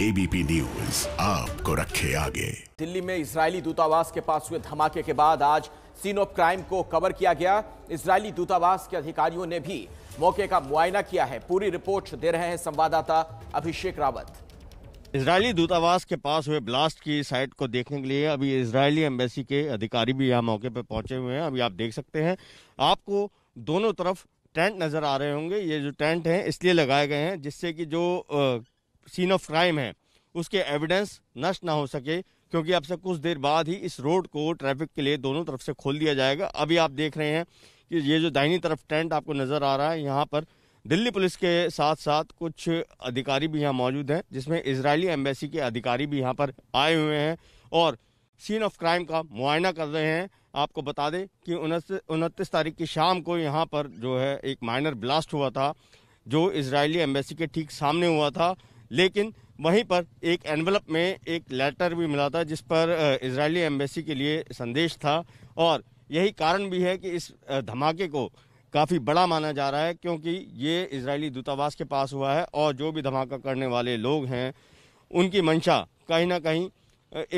ABP news आपको रखे आगे दिल्ली में इसराइली दूतावास के पास हुए धमाके के बाद आज सीन ऑफ क्राइम को कवर किया गया इसराइली दूतावास के अधिकारियों ने भी मौके का मुआयना किया है पूरी रिपोर्ट दे रहे हैं संवाददाता अभिषेक रावत इसराइली दूतावास के पास हुए ब्लास्ट की साइट को देखने के लिए अभी इसराइली एम्बेसी के अधिकारी भी यहाँ मौके पर पहुंचे हुए हैं अभी आप देख सकते हैं आपको दोनों तरफ टेंट नज़र आ रहे होंगे ये जो टेंट हैं इसलिए लगाए गए हैं जिससे कि जो सीन ऑफ क्राइम है उसके एविडेंस नष्ट ना हो सके क्योंकि अब से कुछ देर बाद ही इस रोड को ट्रैफिक के लिए दोनों तरफ से खोल दिया जाएगा अभी आप देख रहे हैं कि ये जो दाहिनी तरफ टेंट आपको नजर आ रहा है यहाँ पर दिल्ली पुलिस के साथ साथ कुछ अधिकारी भी यहाँ मौजूद हैं जिसमें इसराइली एम्बेसी के अधिकारी भी यहाँ पर आए हुए हैं और सीन ऑफ क्राइम का मुआयना कर रहे हैं आपको बता दें कि उनतीस तारीख की शाम को यहाँ पर जो है एक माइनर ब्लास्ट हुआ था जो इसराइली एम्बेसी के ठीक सामने हुआ था लेकिन वहीं पर एक एनवलप में एक लेटर भी मिला था जिस पर इजरायली एम्बेसी के लिए संदेश था और यही कारण भी है कि इस धमाके को काफ़ी बड़ा माना जा रहा है क्योंकि ये इजरायली दूतावास के पास हुआ है और जो भी धमाका करने वाले लोग हैं उनकी मंशा कहीं ना कहीं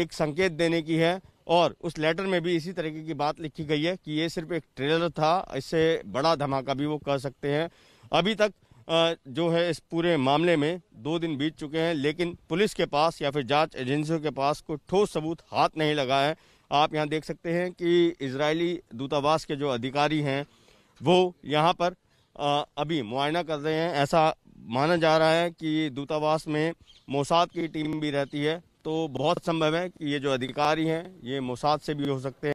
एक संकेत देने की है और उस लेटर में भी इसी तरीके की बात लिखी गई है कि ये सिर्फ एक ट्रेलर था इससे बड़ा धमाका भी वो कर सकते हैं अभी तक जो है इस पूरे मामले में दो दिन बीत चुके हैं लेकिन पुलिस के पास या फिर जांच एजेंसियों के पास कोई ठोस सबूत हाथ नहीं लगा है आप यहाँ देख सकते हैं कि इसराइली दूतावास के जो अधिकारी हैं वो यहाँ पर अभी मुआयना कर रहे हैं ऐसा माना जा रहा है कि दूतावास में मोसाद की टीम भी रहती है तो बहुत संभव है कि ये जो अधिकारी हैं ये मोसाद से भी हो सकते हैं